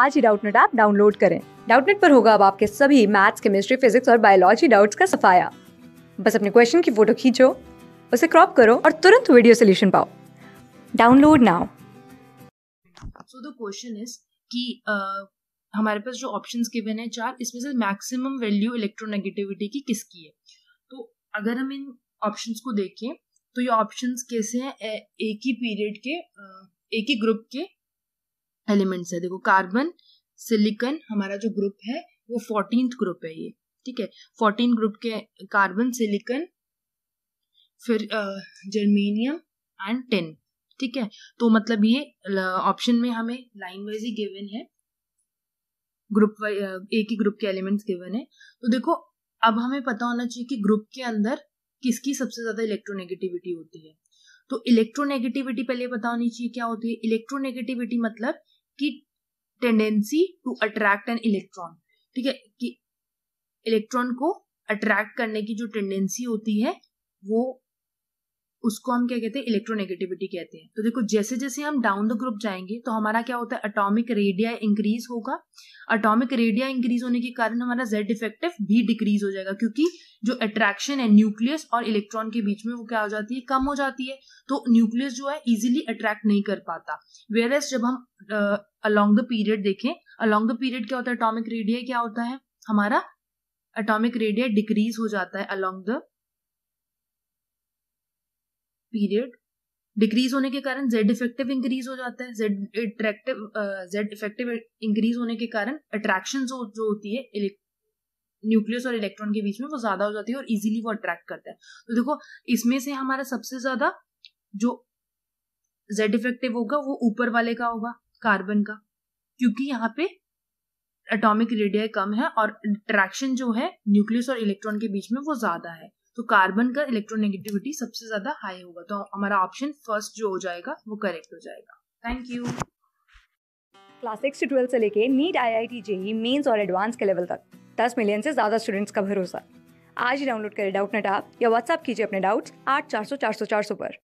आज ही Doubtnet app download करें डाउटनेट पर होगा अब आपके सभी मैथ्स केमिस्ट्री फिजिक्स और बायोलॉजी डाउट्स का सफाया बस अपने क्वेश्चन की फोटो खींचो उसे क्रॉप करो और तुरंत वीडियो सोल्यूशन पाओ download now so the question is कि हमारे पास जो ऑप्शंस गिवन है चार इसमें से मैक्सिमम वैल्यू इलेक्ट्रोनेगेटिविटी की किसकी है तो अगर हम इन ऑप्शंस को देखें तो ये ऑप्शंस कैसे हैं एक ही पीरियड के एक ही ग्रुप के एलिमेंट्स है देखो कार्बन सिलिकन हमारा जो ग्रुप है वो फोर्टीन ग्रुप है ये ठीक है फोर्टीन ग्रुप के कार्बन सिलिकन फिर जर्मेनियम एंड टेन ठीक है तो मतलब ये ऑप्शन में हमें लाइन वाइज ही गिवन है ग्रुप वाइज एक ही ग्रुप के एलिमेंट्स गिवन है तो देखो अब हमें पता होना चाहिए कि ग्रुप के अंदर किसकी सबसे ज्यादा इलेक्ट्रोनेगेटिविटी होती है तो इलेक्ट्रोनेगेटिविटी पहले पता होनी चाहिए क्या होती है इलेक्ट्रोनेगेटिविटी मतलब की tendency to attract an electron ठीक है कि इलेक्ट्रॉन को अट्रैक्ट करने की जो टेंडेंसी होती है वो उसको हम क्या कहते हैं इलेक्ट्रोनेगेटिविटी कहते हैं तो देखो जैसे जैसे हम डाउन द ग्रुप जाएंगे तो हमारा क्या होता है अटोमिक रेडिया इंक्रीज होगा अटोमिक रेडिया इंक्रीज होने के कारण हमारा जेड इफेक्टिव भी डिक्रीज हो जाएगा क्योंकि जो अट्रैक्शन है न्यूक्लियस और इलेक्ट्रॉन के बीच में वो क्या हो जाती है कम हो जाती है तो न्यूक्लियस जो है इजिली अट्रैक्ट नहीं कर पाता वेयर एस जब हम अलॉन्ग द पीरियड देखें अलॉन्ग द पीरियड क्या होता है अटोमिक रेडिया क्या होता है हमारा अटोमिक रेडिया डिक्रीज हो जाता है अलॉन्ग द पीरियड डिक्रीज होने के कारण जेड इफेक्टिव इंक्रीज हो जाता है Z attractive Z effective increase होने के कारण अट्रैक्शन जो जो होती है न्यूक्लियस और इलेक्ट्रॉन के बीच में वो ज्यादा हो जाती है और इजीली वो अट्रैक्ट करता है तो देखो इसमें से हमारा सबसे ज्यादा जो जेड इफेक्टिव होगा वो ऊपर वाले का होगा कार्बन का क्योंकि यहाँ पे एटॉमिक रेडियाई कम है और अट्रैक्शन जो है न्यूक्लियस और इलेक्ट्रॉन के बीच में वो ज्यादा है तो कार्बन का इलेक्ट्रोनेगेटिविटी सबसे ज्यादा हाई होगा तो हमारा ऑप्शन फर्स्ट जो हो जाएगा वो करेक्ट हो जाएगा थैंक यू क्लास सिक्स से ट्वेल्थ से लेके NEET I I T JEE mains और एडवांस के लेवल तक दस मिलियन से ज्यादा स्टूडेंट्स का भरोसा आज ही डाउनलोड करें डाउट नेट आप या व्हाट्सअप कीजिए अपने डाउट्स आठ चार सौ चार सौ चार सौ पर